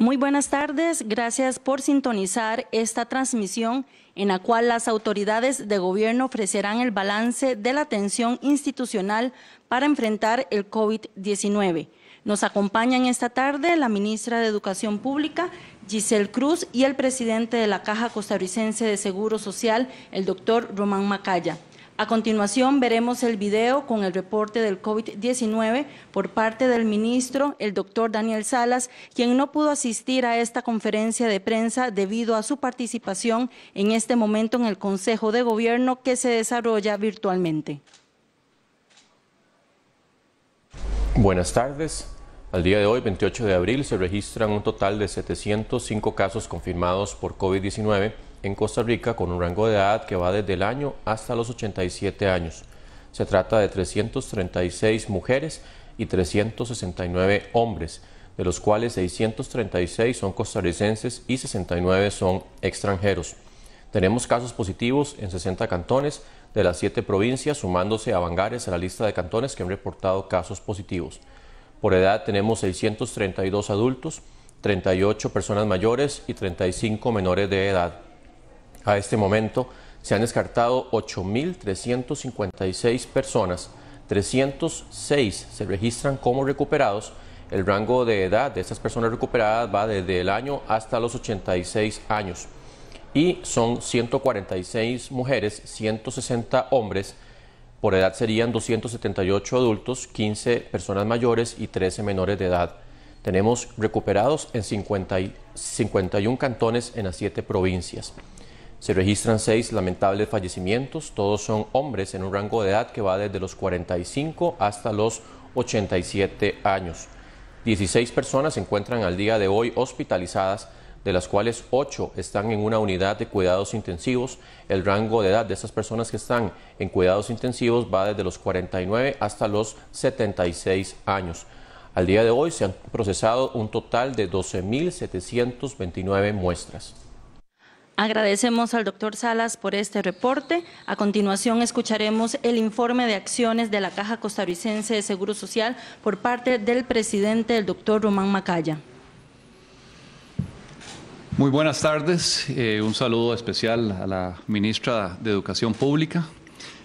Muy buenas tardes, gracias por sintonizar esta transmisión en la cual las autoridades de gobierno ofrecerán el balance de la atención institucional para enfrentar el COVID-19. Nos acompañan esta tarde la ministra de Educación Pública, Giselle Cruz, y el presidente de la Caja Costarricense de Seguro Social, el doctor Román Macaya. A continuación veremos el video con el reporte del COVID-19 por parte del ministro, el doctor Daniel Salas, quien no pudo asistir a esta conferencia de prensa debido a su participación en este momento en el Consejo de Gobierno que se desarrolla virtualmente. Buenas tardes. Al día de hoy, 28 de abril, se registran un total de 705 casos confirmados por COVID-19 en Costa Rica con un rango de edad que va desde el año hasta los 87 años. Se trata de 336 mujeres y 369 hombres, de los cuales 636 son costarricenses y 69 son extranjeros. Tenemos casos positivos en 60 cantones de las 7 provincias, sumándose a Vangares a la lista de cantones que han reportado casos positivos. Por edad tenemos 632 adultos, 38 personas mayores y 35 menores de edad. A este momento se han descartado 8.356 personas, 306 se registran como recuperados. El rango de edad de estas personas recuperadas va desde el año hasta los 86 años. Y son 146 mujeres, 160 hombres. Por edad serían 278 adultos, 15 personas mayores y 13 menores de edad. Tenemos recuperados en 51 cantones en las 7 provincias. Se registran seis lamentables fallecimientos, todos son hombres en un rango de edad que va desde los 45 hasta los 87 años. 16 personas se encuentran al día de hoy hospitalizadas, de las cuales 8 están en una unidad de cuidados intensivos. El rango de edad de estas personas que están en cuidados intensivos va desde los 49 hasta los 76 años. Al día de hoy se han procesado un total de 12.729 muestras. Agradecemos al doctor Salas por este reporte. A continuación escucharemos el informe de acciones de la Caja Costarricense de Seguro Social por parte del presidente, el doctor Román Macaya. Muy buenas tardes. Eh, un saludo especial a la ministra de Educación Pública.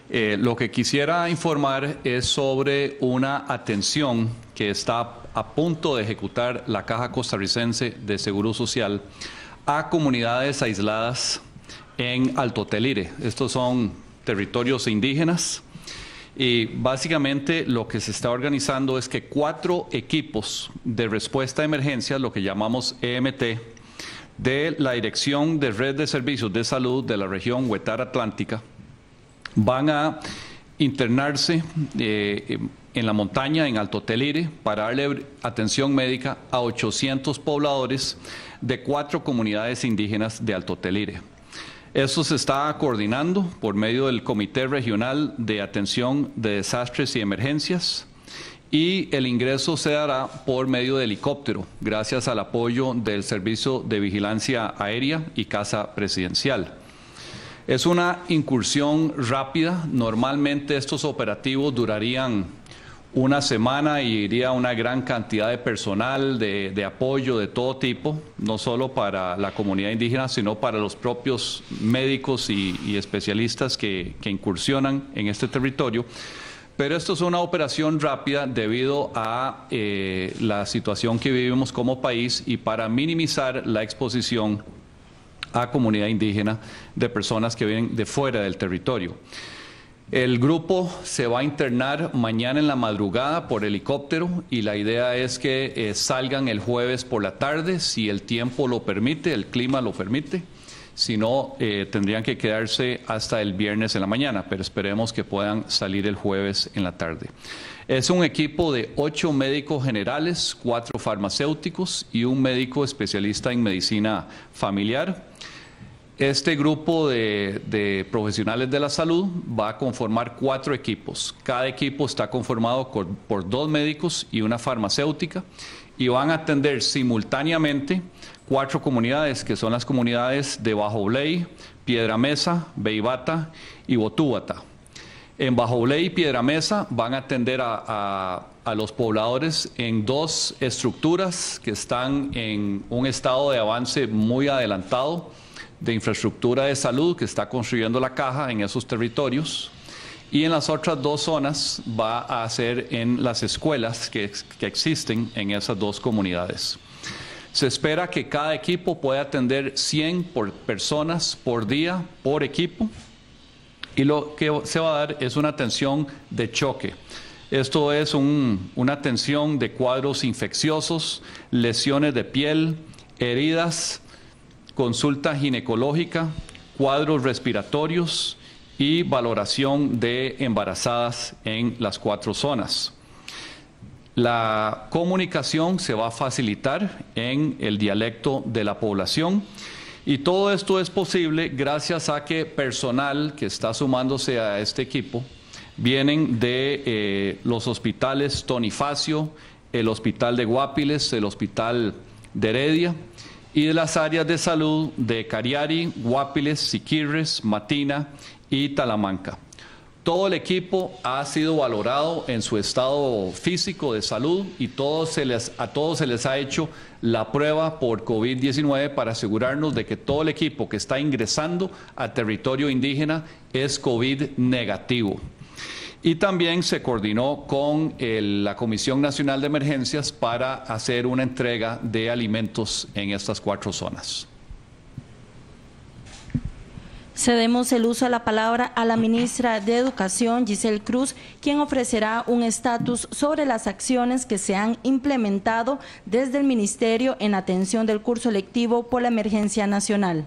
Eh, lo que quisiera informar es sobre una atención que está a punto de ejecutar la Caja Costarricense de Seguro Social a comunidades aisladas en Alto Telire. Estos son territorios indígenas y básicamente lo que se está organizando es que cuatro equipos de respuesta a emergencias, lo que llamamos EMT, de la Dirección de Red de Servicios de Salud de la región Huetar Atlántica, van a internarse eh, en la montaña, en Alto Telire, para darle atención médica a 800 pobladores de cuatro comunidades indígenas de Alto Telire. Esto se está coordinando por medio del Comité Regional de Atención de Desastres y Emergencias y el ingreso se dará por medio de helicóptero, gracias al apoyo del Servicio de Vigilancia Aérea y Casa Presidencial. Es una incursión rápida, normalmente estos operativos durarían una semana y iría una gran cantidad de personal, de, apoyo de todo tipo, no solo para la comunidad indígena, sino para los propios médicos y, especialistas que, incursionan en este territorio. Pero esto es una operación rápida debido a eh, la situación que vivimos como país y para minimizar la exposición a comunidad indígena de personas que vienen de fuera del territorio. El grupo se va a internar mañana en la madrugada por helicóptero y la idea es que eh, salgan el jueves por la tarde, si el tiempo lo permite, el clima lo permite. Si no, eh, tendrían que quedarse hasta el viernes en la mañana, pero esperemos que puedan salir el jueves en la tarde. Es un equipo de ocho médicos generales, cuatro farmacéuticos y un médico especialista en medicina familiar este grupo de, profesionales de la salud va a conformar cuatro equipos. Cada equipo está conformado por, dos médicos y una farmacéutica y van a atender simultáneamente cuatro comunidades, que son las comunidades de Bajo Ley, Piedra Mesa, Beibata y Botúbata. En Bajo Ley y Piedra Mesa van a atender a, los pobladores en dos estructuras que están en un estado de avance muy adelantado de infraestructura de salud que está construyendo la caja en esos territorios. Y en las otras dos zonas va a ser en las escuelas que, existen en esas dos comunidades. Se espera que cada equipo pueda atender 100 personas por día por equipo y lo que se va a dar es una atención de choque. Esto es una atención de cuadros infecciosos, lesiones de piel, heridas, consulta ginecológica, cuadros respiratorios y valoración de embarazadas en las cuatro zonas. La comunicación se va a facilitar en el dialecto de la población y todo esto es posible gracias a que personal que está sumándose a este equipo vienen de eh, los hospitales Tonifacio, el Hospital de Guapiles, el Hospital de Heredia, y de las áreas de salud de Cariari, Guapiles, Siquirres, Matina y Talamanca. Todo el equipo ha sido valorado en su estado físico de salud y todos se les, a todos se les ha hecho la prueba por COVID-19 para asegurarnos de que todo el equipo que está ingresando a territorio indígena es COVID negativo. Y también se coordinó con la Comisión Nacional de Emergencias para hacer una entrega de alimentos en estas cuatro zonas. Cedemos el uso de la palabra a la ministra de Educación, Giselle Cruz, quien ofrecerá un estatus sobre las acciones que se han implementado desde el Ministerio en atención del curso Electivo por la emergencia nacional.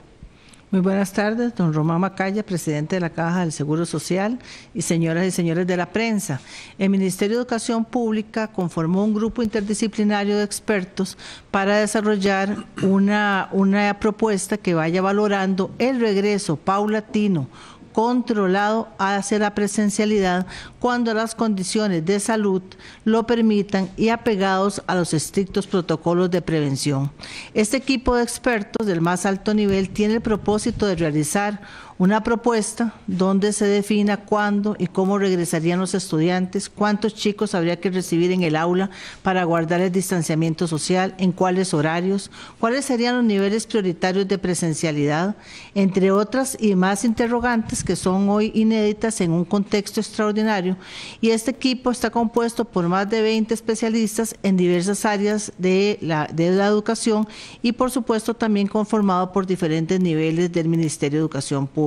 Muy buenas tardes, don Román Macaya, presidente de la Caja del Seguro Social y señoras y señores de la prensa. El Ministerio de Educación Pública conformó un grupo interdisciplinario de expertos para desarrollar una, una propuesta que vaya valorando el regreso paulatino controlado hacer la presencialidad cuando las condiciones de salud lo permitan y apegados a los estrictos protocolos de prevención. Este equipo de expertos del más alto nivel tiene el propósito de realizar una propuesta donde se defina cuándo y cómo regresarían los estudiantes, cuántos chicos habría que recibir en el aula para guardar el distanciamiento social, en cuáles horarios, cuáles serían los niveles prioritarios de presencialidad, entre otras y más interrogantes que son hoy inéditas en un contexto extraordinario. Y este equipo está compuesto por más de 20 especialistas en diversas áreas de la, de la educación y por supuesto también conformado por diferentes niveles del Ministerio de Educación Pública.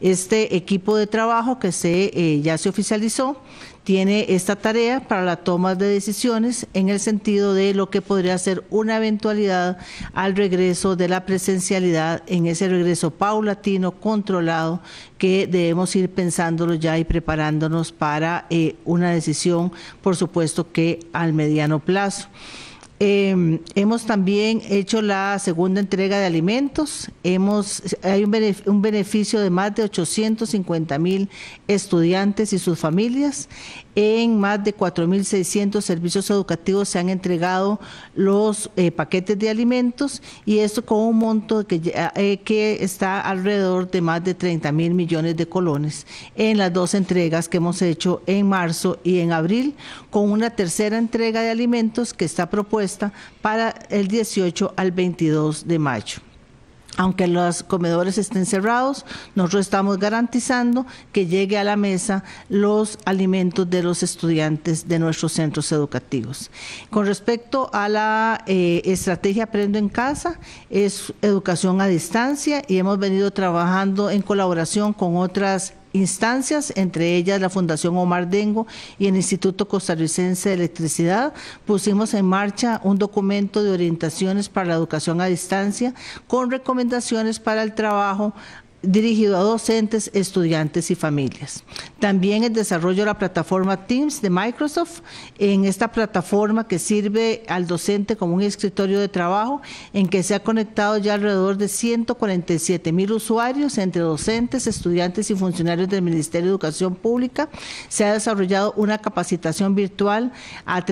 Este equipo de trabajo que se, eh, ya se oficializó tiene esta tarea para la toma de decisiones en el sentido de lo que podría ser una eventualidad al regreso de la presencialidad, en ese regreso paulatino, controlado, que debemos ir pensándolo ya y preparándonos para eh, una decisión, por supuesto que al mediano plazo. Em, hemos también hecho la segunda entrega de alimentos. Hemos, hay un, beneficio de más de 850 mil estudiantes y sus familias. En más de 4.600 servicios educativos se han entregado los eh, paquetes de alimentos y esto con un monto que, eh, que está alrededor de más de 30 mil millones de colones en las dos entregas que hemos hecho en marzo y en abril, con una tercera entrega de alimentos que está propuesta para el 18 al 22 de mayo aunque los comedores estén cerrados, nosotros estamos garantizando que llegue a la mesa los alimentos de los estudiantes de nuestros centros educativos. Con respecto a la eh, estrategia Aprendo en Casa, es educación a distancia y hemos venido trabajando en colaboración con otras instancias, entre ellas la Fundación Omar Dengo y el Instituto Costarricense de Electricidad, pusimos en marcha un documento de orientaciones para la educación a distancia con recomendaciones para el trabajo dirigido a docentes, estudiantes y familias. También el desarrollo de la plataforma Teams de Microsoft, en esta plataforma que sirve al docente como un escritorio de trabajo, en que se ha conectado ya alrededor de 147 mil usuarios entre docentes, estudiantes y funcionarios del Ministerio de Educación Pública. Se ha desarrollado una capacitación virtual a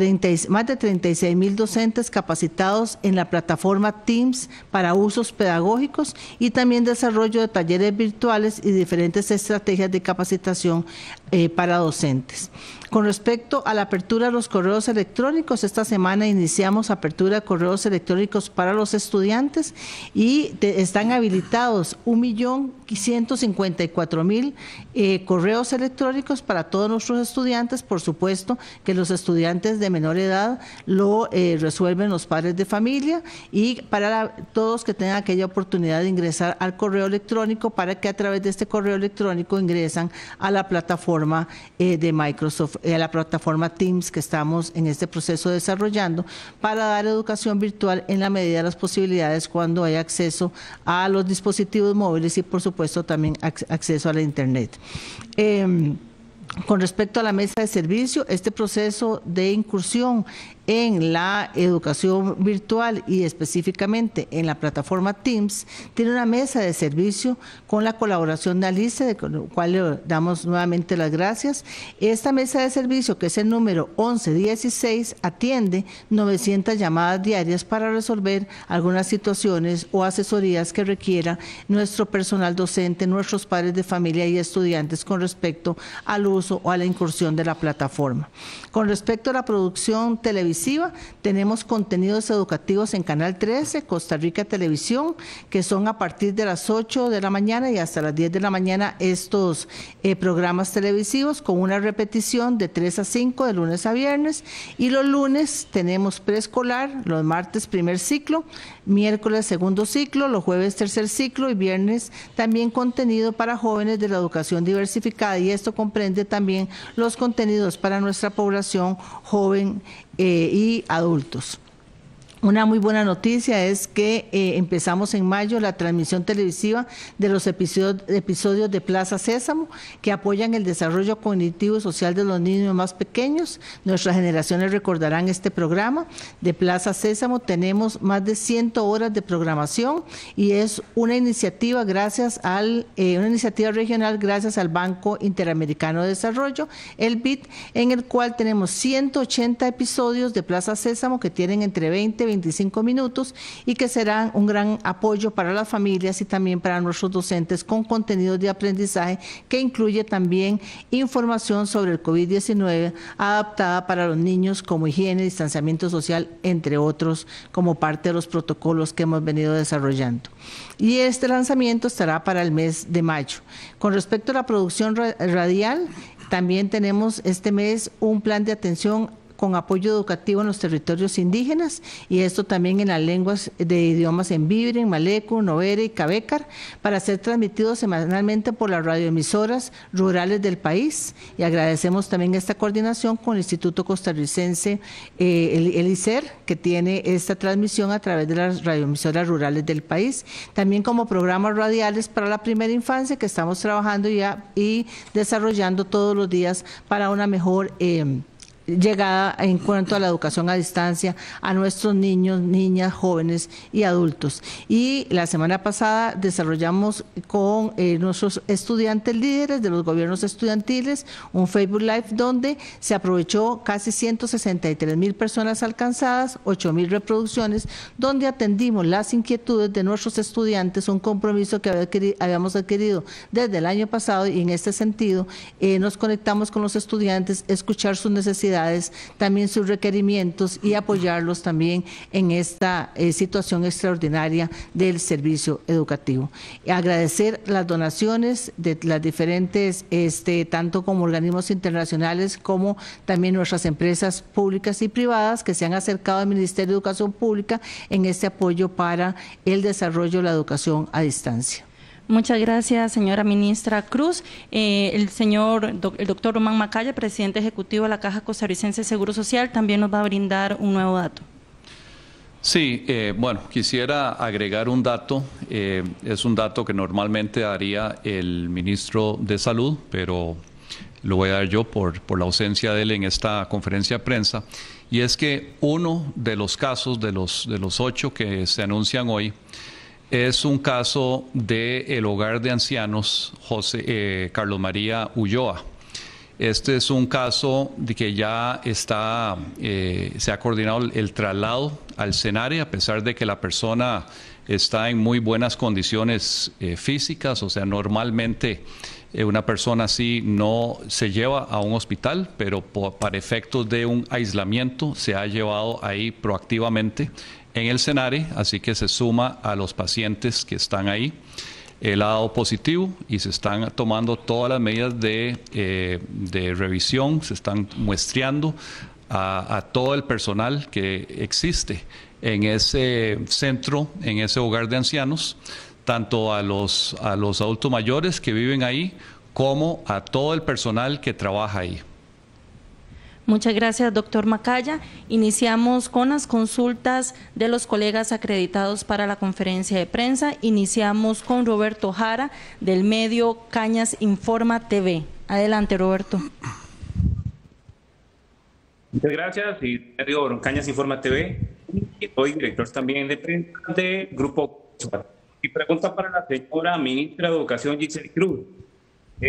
más de 36 mil docentes capacitados en la plataforma Teams para usos pedagógicos y también desarrollo de talleres virtuales y diferentes estrategias de capacitación eh, para docentes. Con respecto a la apertura de los correos electrónicos, esta semana iniciamos apertura de correos electrónicos para los estudiantes y están habilitados 1.154.000 eh, correos electrónicos para todos nuestros estudiantes. Por supuesto que los estudiantes de menor edad lo eh, resuelven los padres de familia y para todos que tengan aquella oportunidad de ingresar al correo electrónico para que a través de este correo electrónico ingresan a la plataforma eh, de Microsoft eh, a la plataforma Teams que estamos en este proceso desarrollando para dar educación virtual en la medida de las posibilidades cuando hay acceso a los dispositivos móviles y por supuesto también acceso a la Internet. Em, con respecto a la mesa de servicio, este proceso de incursión en la educación virtual y específicamente en la plataforma Teams, tiene una mesa de servicio con la colaboración de Alice, de cual le damos nuevamente las gracias. Esta mesa de servicio, que es el número 1116, atiende 900 llamadas diarias para resolver algunas situaciones o asesorías que requiera nuestro personal docente, nuestros padres de familia y estudiantes con respecto al uso o a la incursión de la plataforma. Con respecto a la producción televisiva, tenemos contenidos educativos en Canal 13, Costa Rica Televisión, que son a partir de las 8 de la mañana y hasta las 10 de la mañana estos eh, programas televisivos con una repetición de 3 a 5 de lunes a viernes y los lunes tenemos preescolar, los martes primer ciclo, miércoles segundo ciclo, los jueves tercer ciclo y viernes también contenido para jóvenes de la educación diversificada y esto comprende también los contenidos para nuestra población joven eh, y adultos. Una muy buena noticia es que eh, empezamos en mayo la transmisión televisiva de los episodios, episodios de Plaza Sésamo que apoyan el desarrollo cognitivo y social de los niños más pequeños. Nuestras generaciones recordarán este programa. De Plaza Sésamo tenemos más de 100 horas de programación y es una iniciativa gracias al eh, una iniciativa regional gracias al Banco Interamericano de Desarrollo, el BID, en el cual tenemos 180 episodios de Plaza Sésamo que tienen entre 20 y 25 minutos y que serán un gran apoyo para las familias y también para nuestros docentes con contenidos de aprendizaje que incluye también información sobre el COVID-19 adaptada para los niños como higiene, distanciamiento social, entre otros, como parte de los protocolos que hemos venido desarrollando. Y este lanzamiento estará para el mes de mayo. Con respecto a la producción radial, también tenemos este mes un plan de atención con apoyo educativo en los territorios indígenas y esto también en las lenguas de idiomas en Vibre, en Maleco, Novere y Cabecar, para ser transmitidos semanalmente por las radioemisoras rurales del país. Y agradecemos también esta coordinación con el Instituto Costarricense, eh, el, ICER, que tiene esta transmisión a través de las radioemisoras rurales del país. También como programas radiales para la primera infancia que estamos trabajando ya y desarrollando todos los días para una mejor... Eh, llegada en cuanto a la educación a distancia a nuestros niños, niñas, jóvenes y adultos. Y la semana pasada desarrollamos con eh, nuestros estudiantes líderes de los gobiernos estudiantiles un Facebook Live donde se aprovechó casi 163 mil personas alcanzadas, 8 mil reproducciones, donde atendimos las inquietudes de nuestros estudiantes, un compromiso que habíamos adquirido desde el año pasado y en este sentido eh, nos conectamos con los estudiantes, escuchar sus necesidades también sus requerimientos y apoyarlos también en esta eh, situación extraordinaria del servicio educativo. Agradecer las donaciones de las diferentes, este, tanto como organismos internacionales como también nuestras empresas públicas y privadas que se han acercado al Ministerio de Educación Pública en este apoyo para el desarrollo de la educación a distancia. Muchas gracias, señora ministra Cruz. Eh, el señor, el doctor Román Macaya, presidente ejecutivo de la Caja Costarricense de Seguro Social, también nos va a brindar un nuevo dato. Sí, eh, bueno, quisiera agregar un dato. Eh, es un dato que normalmente daría el ministro de Salud, pero lo voy a dar yo por, por la ausencia de él en esta conferencia de prensa. Y es que uno de los casos, de los, de los ocho que se anuncian hoy, es un caso del el hogar de ancianos José, eh, Carlos María Ulloa. Este es un caso de que ya está, eh, se ha coordinado el, traslado al cenario, a pesar de que la persona está en muy buenas condiciones eh, físicas, o sea, normalmente una persona así no se lleva a un hospital, pero para efectos de un aislamiento se ha llevado ahí proactivamente en el CENARE, así que se suma a los pacientes que están ahí. el lado positivo y se están tomando todas las medidas de, eh, revisión, se están muestreando a, todo el personal que existe en ese centro, en ese hogar de ancianos, tanto a los adultos mayores que viven ahí como a todo el personal que trabaja ahí. Muchas gracias, doctor Macaya. Iniciamos con las consultas de los colegas acreditados para la conferencia de prensa. Iniciamos con Roberto Jara, del medio Cañas Informa TV. Adelante, Roberto. Muchas gracias. Y Cañas Informa TV. soy director también de prensa del Grupo. Y pregunta para la señora ministra de Educación, Giselle Cruz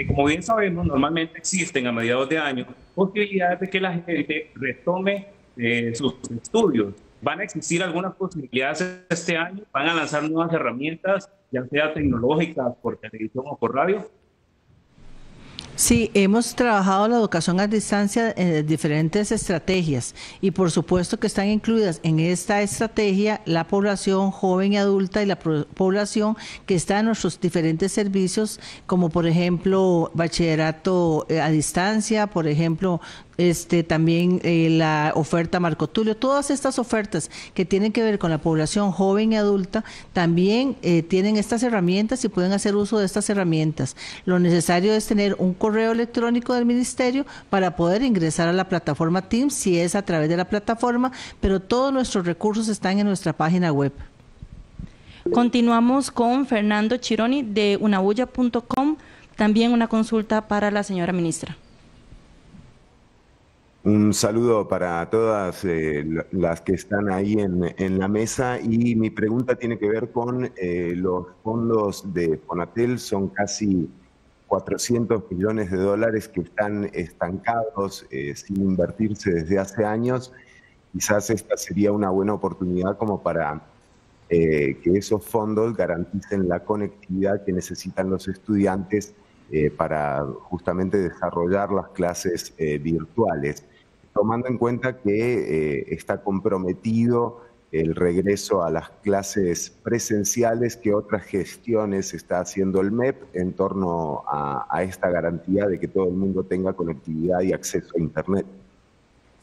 como bien sabemos, normalmente existen a mediados de año posibilidades de que la gente retome eh, sus estudios. Van a existir algunas posibilidades este año, van a lanzar nuevas herramientas, ya sea tecnológicas, por televisión o por radio, Sí, hemos trabajado la educación a distancia en eh, diferentes estrategias y por supuesto que están incluidas en esta estrategia la población joven y adulta y la población que está en nuestros diferentes servicios, como por ejemplo bachillerato eh, a distancia, por ejemplo este, también eh, la oferta Marco Tulio, todas estas ofertas que tienen que ver con la población joven y adulta también eh, tienen estas herramientas y pueden hacer uso de estas herramientas. Lo necesario es tener un correo electrónico del ministerio para poder ingresar a la plataforma Teams si es a través de la plataforma, pero todos nuestros recursos están en nuestra página web. Continuamos con Fernando Chironi de unabulla.com, también una consulta para la señora ministra. Un saludo para todas eh, las que están ahí en, la mesa y mi pregunta tiene que ver con eh, los fondos de Fonatel, son casi 400 millones de dólares que están estancados eh, sin invertirse desde hace años. Quizás esta sería una buena oportunidad como para que esos fondos garanticen la conectividad que necesitan los estudiantes para justamente desarrollar las clases virtuales tomando en cuenta que eh, está comprometido el regreso a las clases presenciales que otras gestiones está haciendo el MEP en torno a esta garantía de que todo el mundo tenga conectividad y acceso a Internet.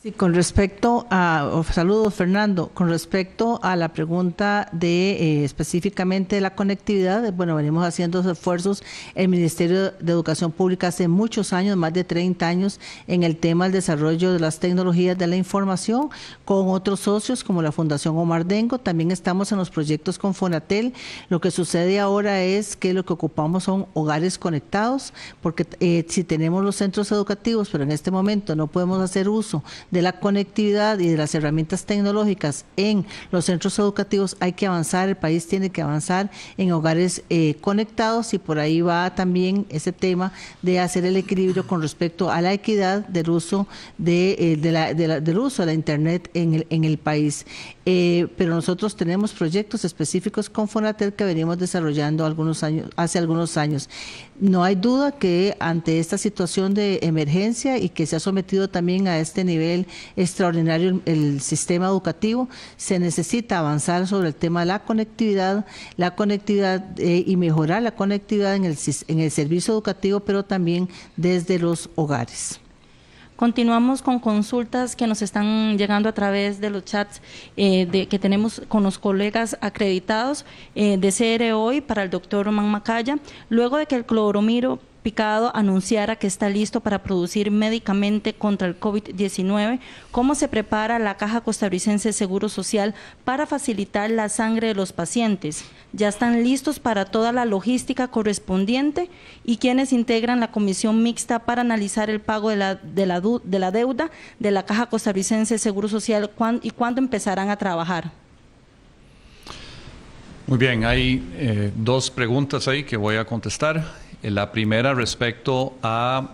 Sí, con respecto a, saludos Fernando, con respecto a la pregunta de eh, específicamente la conectividad, bueno, venimos haciendo esfuerzos, el Ministerio de Educación Pública hace muchos años, más de 30 años, en el tema del desarrollo de las tecnologías de la información, con otros socios como la Fundación Omar Dengo, también estamos en los proyectos con Fonatel, lo que sucede ahora es que lo que ocupamos son hogares conectados, porque eh, si tenemos los centros educativos, pero en este momento no podemos hacer uso de la conectividad y de las herramientas tecnológicas en los centros educativos hay que avanzar, el país tiene que avanzar en hogares eh, conectados y por ahí va también ese tema de hacer el equilibrio con respecto a la equidad del uso de, eh, la, de del uso de la Internet en el, en el país. Eh, pero nosotros tenemos proyectos específicos con Fonatel que venimos desarrollando hace algunos años. No hay duda que ante esta situación de emergencia y que se ha sometido también a este nivel extraordinario el, sistema educativo, se necesita avanzar sobre el tema de la conectividad, la conectividad eh, y mejorar la conectividad en el servicio educativo, pero también desde los hogares. Continuamos con consultas que nos están llegando a través de los chats eh, que tenemos con los colegas acreditados eh, de CR hoy para el doctor Román Macaya. Luego de que el cloromiro Picado anunciara que está listo para producir médicamente contra el COVID-19, ¿cómo se prepara la Caja Costarricense de Seguro Social para facilitar la sangre de los pacientes? ¿Ya están listos para toda la logística correspondiente? ¿Y quienes integran la comisión mixta para analizar el pago de la, deuda de la Caja Costarricense de Seguro Social y cuándo empezarán a trabajar? Muy bien, hay eh, dos preguntas ahí que voy a contestar. La primera respecto a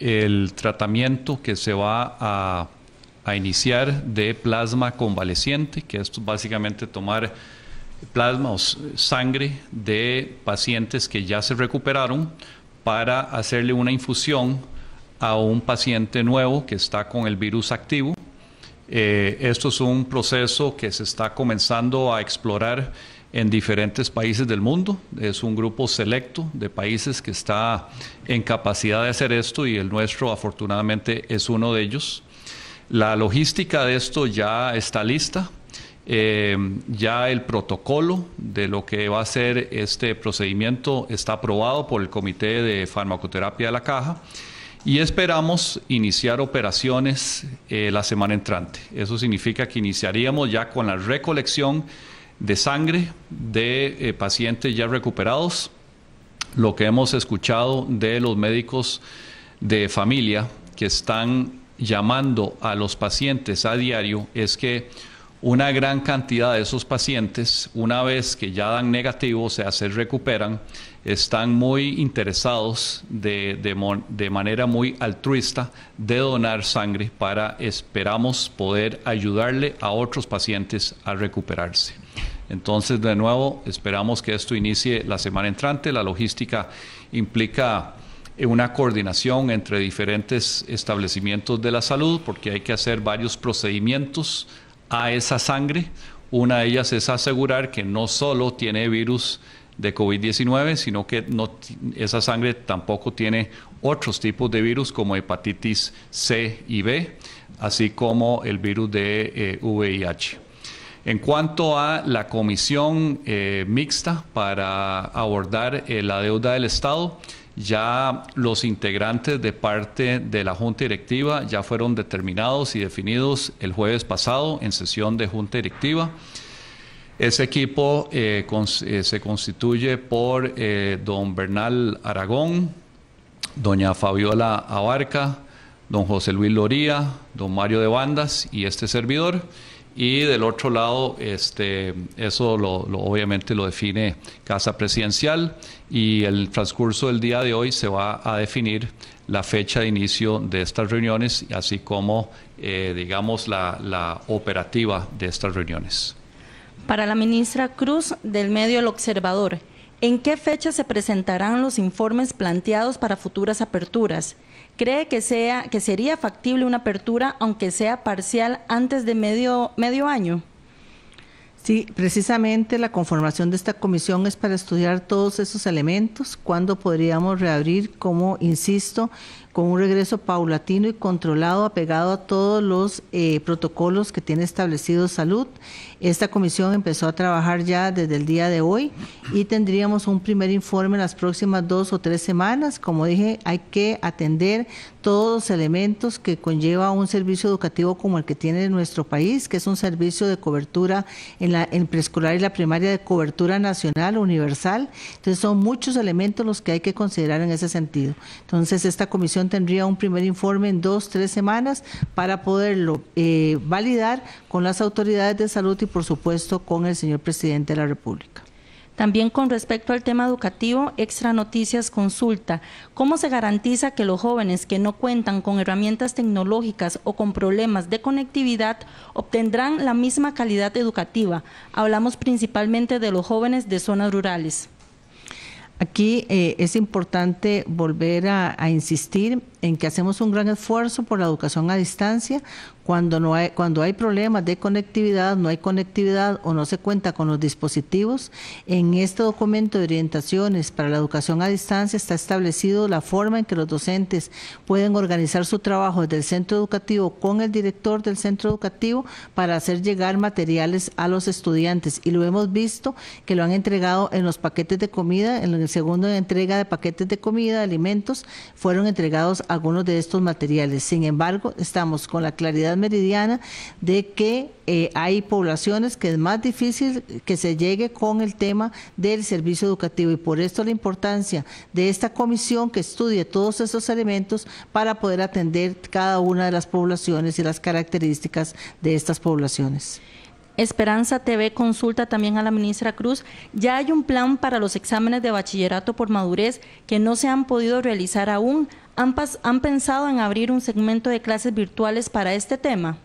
el tratamiento que se va a, iniciar de plasma convaleciente, que es básicamente tomar plasma o sangre de pacientes que ya se recuperaron para hacerle una infusión a un paciente nuevo que está con el virus activo. Eh, esto es un proceso que se está comenzando a explorar en diferentes países del mundo. Es un grupo selecto de países que está en capacidad de hacer esto y el nuestro afortunadamente es uno de ellos. La logística de esto ya está lista. Eh, ya el protocolo de lo que va a ser este procedimiento está aprobado por el Comité de Farmacoterapia de la Caja y esperamos iniciar operaciones eh, la semana entrante. Eso significa que iniciaríamos ya con la recolección de sangre de eh, pacientes ya recuperados, lo que hemos escuchado de los médicos de familia que están llamando a los pacientes a diario es que una gran cantidad de esos pacientes, una vez que ya dan negativo, o sea, se recuperan, están muy interesados de, de, manera muy altruista de donar sangre para, esperamos, poder ayudarle a otros pacientes a recuperarse. Entonces, de nuevo, esperamos que esto inicie la semana entrante. La logística implica eh, una coordinación entre diferentes establecimientos de la salud, porque hay que hacer varios procedimientos a esa sangre. Una de ellas es asegurar que no solo tiene virus de COVID-19, sino que esa sangre tampoco tiene otros tipos de virus como hepatitis C y B, así como el virus de VIH. Eh, en cuanto a la comisión eh, mixta para abordar eh, la deuda del Estado, ya los integrantes de parte de la Junta Directiva ya fueron determinados y definidos el jueves pasado en sesión de Junta Directiva. Ese equipo eh, se constituye por don Bernal Aragón, doña Fabiola Abarca, don José Luis Loría, don Mario de Bandas y este servidor y del otro lado, este, eso lo, obviamente lo define Casa Presidencial y el transcurso del día de hoy se va a definir la fecha de inicio de estas reuniones, así como, eh, digamos, la, la operativa de estas reuniones. Para la ministra Cruz, del medio El Observador, ¿En qué fecha se presentarán los informes planteados para futuras aperturas? ¿Cree que, sea, que sería factible una apertura, aunque sea parcial, antes de medio, medio año? Sí, precisamente la conformación de esta comisión es para estudiar todos esos elementos, cuándo podríamos reabrir, como insisto, con un regreso paulatino y controlado, apegado a todos los eh, protocolos que tiene establecido salud. Esta comisión empezó a trabajar ya desde el día de hoy y tendríamos un primer informe en las próximas dos o tres semanas. Como dije, hay que atender todos los elementos que conlleva un servicio educativo como el que tiene nuestro país, que es un servicio de cobertura en, la, en preescolar y la primaria de cobertura nacional, universal. Entonces son muchos elementos los que hay que considerar en ese sentido. Entonces esta comisión tendría un primer informe en dos, tres semanas para poderlo eh, validar con las autoridades de salud y, por supuesto, con el señor presidente de la República. También con respecto al tema educativo, Extra Noticias consulta cómo se garantiza que los jóvenes que no cuentan con herramientas tecnológicas o con problemas de conectividad obtendrán la misma calidad educativa. Hablamos principalmente de los jóvenes de zonas rurales. Aquí eh, es importante volver a insistir en que hacemos un gran esfuerzo por la educación a distancia. Cuando, no hay, cuando hay problemas de conectividad, no hay conectividad o no se cuenta con los dispositivos, en este documento de orientaciones para la educación a distancia está establecido la forma en que los docentes pueden organizar su trabajo desde el centro educativo con el director del centro educativo para hacer llegar materiales a los estudiantes. Y lo hemos visto que lo han entregado en los paquetes de comida, en el segundo entrega de paquetes de comida, alimentos, fueron entregados a algunos de estos materiales. Sin embargo, estamos con la claridad meridiana de que eh, hay poblaciones que es más difícil que se llegue con el tema del servicio educativo y por esto la importancia de esta comisión que estudie todos esos elementos para poder atender cada una de las poblaciones y las características de estas poblaciones. Esperanza TV consulta también a la ministra Cruz. Ya hay un plan para los exámenes de bachillerato por madurez que no se han podido realizar aún. ¿Han, pensado en abrir un segmento de clases virtuales para este tema?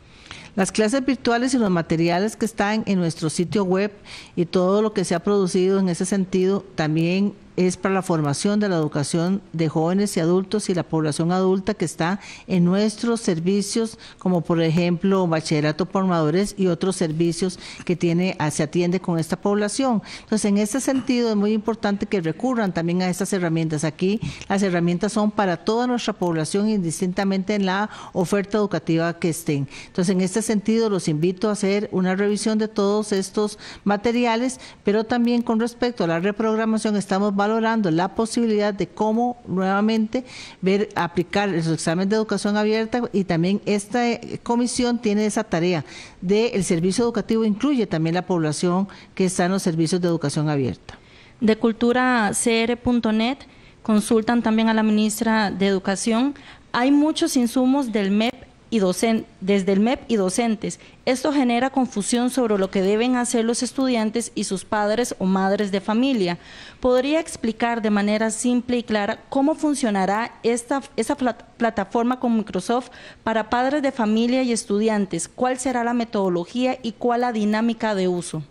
Las clases virtuales y los materiales que están en nuestro sitio web y todo lo que se ha producido en ese sentido también es para la formación de la educación de jóvenes y adultos y la población adulta que está en nuestros servicios, como por ejemplo bachillerato formadores y otros servicios que tiene, ah, se atiende con esta población. Entonces, en este sentido es muy importante que recurran también a estas herramientas. Aquí las herramientas son para toda nuestra población indistintamente en la oferta educativa que estén. Entonces, en este sentido los invito a hacer una revisión de todos estos materiales, pero también con respecto a la reprogramación estamos valorando la posibilidad de cómo nuevamente ver aplicar los exámenes de educación abierta y también esta eh, comisión tiene esa tarea del el servicio educativo, incluye también la población que está en los servicios de educación abierta. De cultura culturacr.net consultan también a la ministra de Educación. Hay muchos insumos del MEP y desde el MEP y docentes. Esto genera confusión sobre lo que deben hacer los estudiantes y sus padres o madres de familia. ¿Podría explicar de manera simple y clara cómo funcionará esta, esa plataforma con Microsoft para padres de familia y estudiantes? ¿Cuál será la metodología y cuál la dinámica de uso?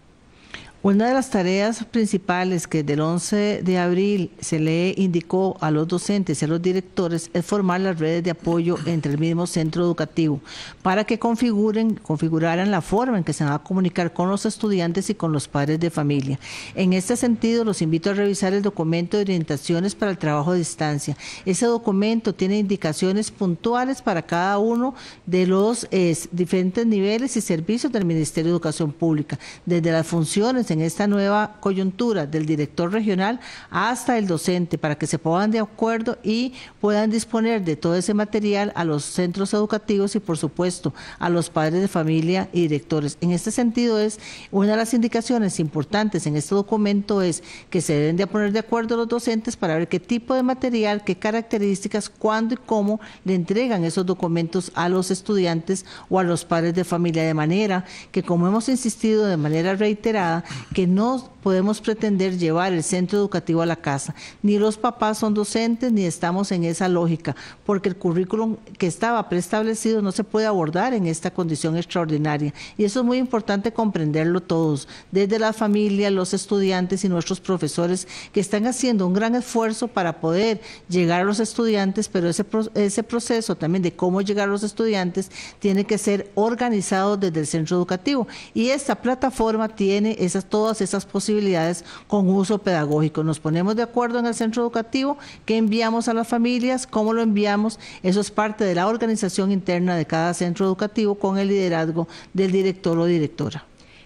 Una de las tareas principales que del 11 de abril se le indicó a los docentes y a los directores es formar las redes de apoyo entre el mismo centro educativo para que configuren, configuraran la forma en que se va a comunicar con los estudiantes y con los padres de familia. En este sentido, los invito a revisar el documento de orientaciones para el trabajo a distancia. Ese documento tiene indicaciones puntuales para cada uno de los diferentes niveles y servicios del Ministerio de Educación Pública, desde las funciones en esta nueva coyuntura del director regional hasta el docente para que se pongan de acuerdo y puedan disponer de todo ese material a los centros educativos y por supuesto a los padres de familia y directores. En este sentido es una de las indicaciones importantes en este documento es que se deben de poner de acuerdo los docentes para ver qué tipo de material, qué características, cuándo y cómo le entregan esos documentos a los estudiantes o a los padres de familia de manera que como hemos insistido de manera reiterada que no podemos pretender llevar el centro educativo a la casa. Ni los papás son docentes, ni estamos en esa lógica, porque el currículum que estaba preestablecido no se puede abordar en esta condición extraordinaria. Y eso es muy importante comprenderlo todos, desde la familia, los estudiantes y nuestros profesores, que están haciendo un gran esfuerzo para poder llegar a los estudiantes, pero ese, proceso también de cómo llegar a los estudiantes tiene que ser organizado desde el centro educativo. Y esta plataforma tiene esas todas esas posibilidades con uso pedagógico. Nos ponemos de acuerdo en el centro educativo qué enviamos a las familias, cómo lo enviamos. Eso es parte de la organización interna de cada centro educativo con el liderazgo del director o directora.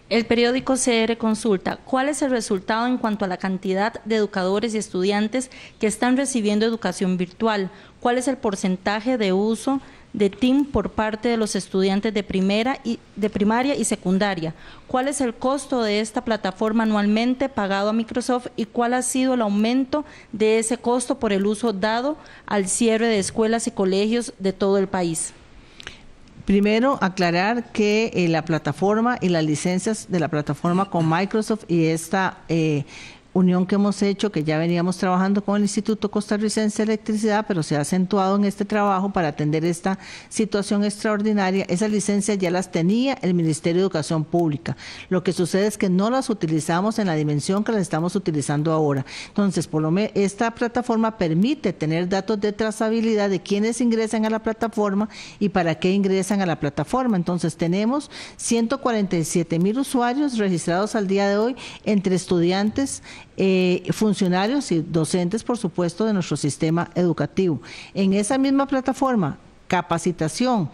El periódico CR consulta cuál es el resultado en cuanto a la cantidad de educadores y estudiantes que están recibiendo educación virtual, cuál es el porcentaje de uso de TIM por parte de los estudiantes de, primera y, de primaria y secundaria. ¿Cuál es el costo de esta plataforma anualmente pagado a Microsoft y cuál ha sido el aumento de ese costo por el uso dado al cierre de escuelas y colegios de todo el país? Primero, aclarar que eh, la plataforma y las licencias de la plataforma con Microsoft y esta eh, unión que hemos hecho, que ya veníamos trabajando con el Instituto Costarricense de Electricidad, pero se ha acentuado en este trabajo para atender esta situación extraordinaria. Esas licencias ya las tenía el Ministerio de Educación Pública. Lo que sucede es que no las utilizamos en la dimensión que las estamos utilizando ahora. Entonces, por lo menos esta plataforma permite tener datos de trazabilidad de quienes ingresan a la plataforma y para qué ingresan a la plataforma. Entonces, tenemos 147 mil usuarios registrados al día de hoy entre estudiantes, eh, funcionarios y docentes, por supuesto, de nuestro sistema educativo. En esa misma plataforma, capacitación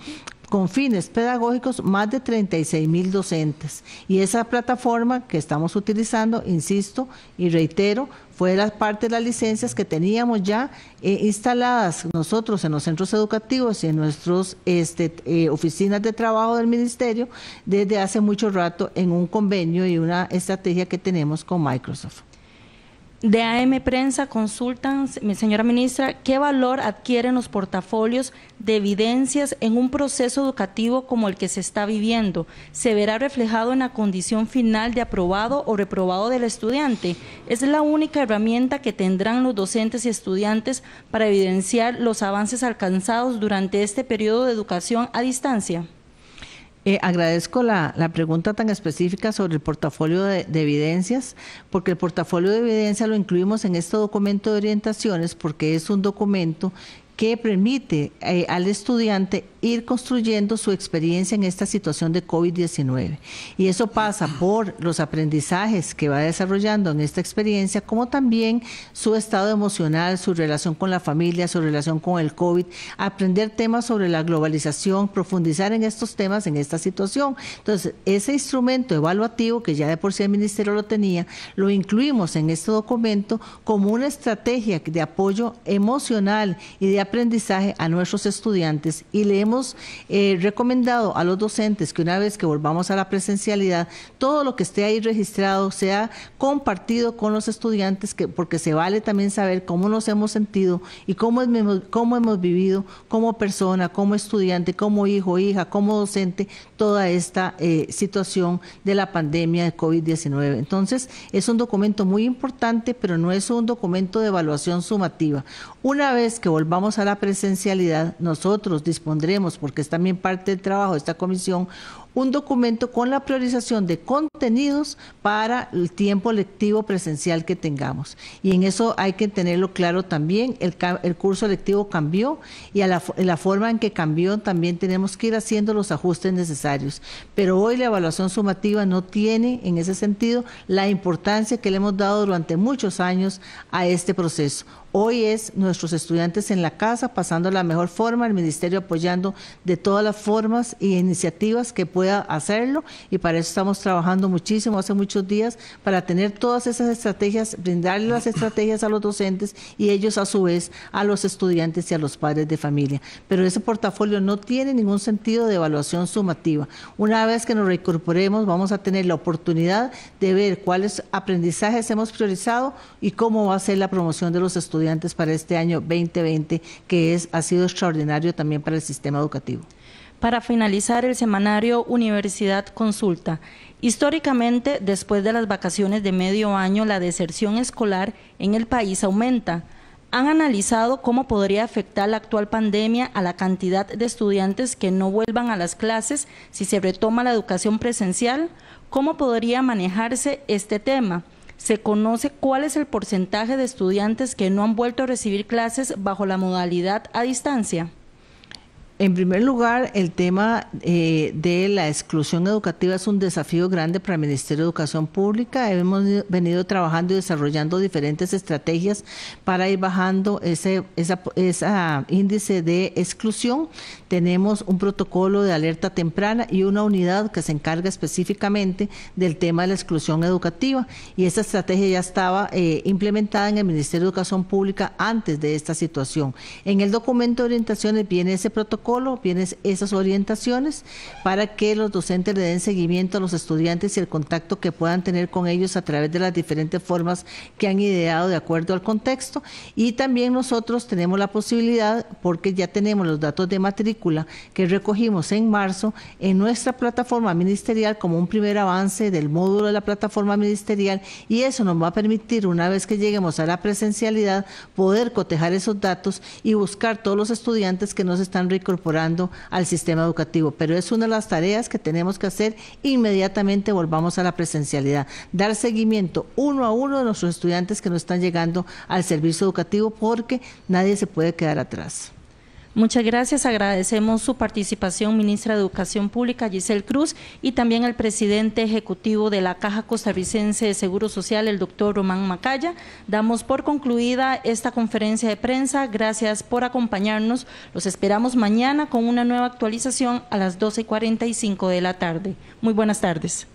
con fines pedagógicos más de 36 mil docentes. Y esa plataforma que estamos utilizando, insisto y reitero, fue la parte de las licencias que teníamos ya eh, instaladas nosotros en los centros educativos y en nuestras este, eh, oficinas de trabajo del ministerio desde hace mucho rato en un convenio y una estrategia que tenemos con Microsoft de AM Prensa consultan, señora ministra, qué valor adquieren los portafolios de evidencias en un proceso educativo como el que se está viviendo. ¿Se verá reflejado en la condición final de aprobado o reprobado del estudiante? Es la única herramienta que tendrán los docentes y estudiantes para evidenciar los avances alcanzados durante este periodo de educación a distancia. Eh, agradezco la, pregunta tan específica sobre el portafolio de, evidencias, porque el portafolio de evidencias lo incluimos en este documento de orientaciones, porque es un documento que permite eh, al estudiante ir construyendo su experiencia en esta situación de COVID-19. Y eso pasa por los aprendizajes que va desarrollando en esta experiencia, como también su estado emocional, su relación con la familia, su relación con el COVID, aprender temas sobre la globalización, profundizar en estos temas en esta situación. Entonces, ese instrumento evaluativo que ya de por sí el Ministerio lo tenía, lo incluimos en este documento como una estrategia de apoyo emocional y de aprendizaje a nuestros estudiantes y le hemos eh, recomendado a los docentes que una vez que volvamos a la presencialidad, todo lo que esté ahí registrado sea compartido con los estudiantes, que, porque se vale también saber cómo nos hemos sentido y cómo, es, cómo hemos vivido como persona, como estudiante, como hijo, hija, como docente, toda esta eh, situación de la pandemia de COVID-19. Entonces, es un documento muy importante, pero no es un documento de evaluación sumativa. Una vez que volvamos a la presencialidad, nosotros dispondremos, porque es también parte del trabajo de esta comisión, un documento con la priorización de contenidos para el tiempo lectivo presencial que tengamos. Y en eso hay que tenerlo claro también, el, curso lectivo cambió y a la, forma en que cambió también tenemos que ir haciendo los ajustes necesarios. Pero hoy la evaluación sumativa no tiene en ese sentido la importancia que le hemos dado durante muchos años a este proceso. Hoy es nuestros estudiantes en la casa pasando la mejor forma, el ministerio apoyando de todas las formas y iniciativas que pueden hacerlo y para eso estamos trabajando muchísimo hace muchos días para tener todas esas estrategias, brindarle las estrategias a los docentes y ellos a su vez a los estudiantes y a los padres de familia. Pero ese portafolio no tiene ningún sentido de evaluación sumativa. Una vez que nos reincorporemos vamos a tener la oportunidad de ver cuáles aprendizajes hemos priorizado y cómo va a ser la promoción de los estudiantes para este año 2020 que es, ha sido extraordinario también para el sistema educativo. Para finalizar el semanario Universidad Consulta, históricamente después de las vacaciones de medio año la deserción escolar en el país aumenta. Han analizado cómo podría afectar la actual pandemia a la cantidad de estudiantes que no vuelvan a las clases si se retoma la educación presencial, cómo podría manejarse este tema. Se conoce cuál es el porcentaje de estudiantes que no han vuelto a recibir clases bajo la modalidad a distancia. En primer lugar, el tema eh, de la exclusión educativa es un desafío grande para el Ministerio de Educación Pública. Hemos venido trabajando y desarrollando diferentes estrategias para ir bajando ese, índice de exclusión. Tenemos un protocolo de alerta temprana y una unidad que se encarga específicamente del tema de la exclusión educativa. Y esa estrategia ya estaba eh, implementada en el Ministerio de Educación Pública antes de esta situación. En el documento de orientaciones viene ese protocolo protocolo, vienen esas orientaciones para que los docentes le den seguimiento a los estudiantes y el contacto que puedan tener con ellos a través de las diferentes formas que han ideado de acuerdo al contexto. Y también nosotros tenemos la posibilidad, porque ya tenemos los datos de matrícula que recogimos en marzo en nuestra plataforma ministerial como un primer avance del módulo de la plataforma ministerial y eso nos va a permitir, una vez que lleguemos a la presencialidad, poder cotejar esos datos y buscar todos los estudiantes que nos están recorriendo incorporando al sistema educativo. Pero es una de las tareas que tenemos que hacer inmediatamente volvamos a la presencialidad. Dar seguimiento uno a uno de nuestros estudiantes que no están llegando al servicio educativo porque nadie se puede quedar atrás. Muchas gracias. Agradecemos su participación, ministra de Educación Pública, Giselle Cruz, y también al presidente ejecutivo de la Caja Costarricense de Seguro Social, el doctor Román Macaya. Damos por concluida esta conferencia de prensa. Gracias por acompañarnos. Los esperamos mañana con una nueva actualización a las 12.45 de la tarde. Muy buenas tardes.